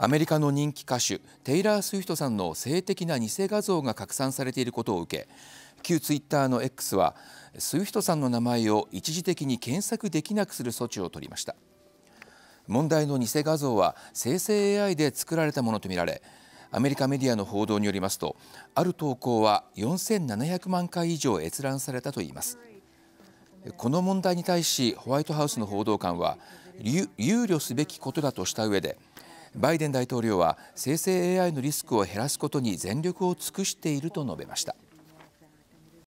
アメリカの人気歌手テイラー・スウィフトさんの性的な偽画像が拡散されていることを受け旧ツイッターの X はスウィフトさんの名前を一時的に検索できなくする措置を取りました問題の偽画像は生成 AI で作られたものとみられアメリカメディアの報道によりますとある投稿は4700万回以上閲覧されたといいますこの問題に対しホワイトハウスの報道官は憂慮すべきことだとした上でバイデン大統領は生成 AI のリスクを減らすことに全力を尽くしていると述べました。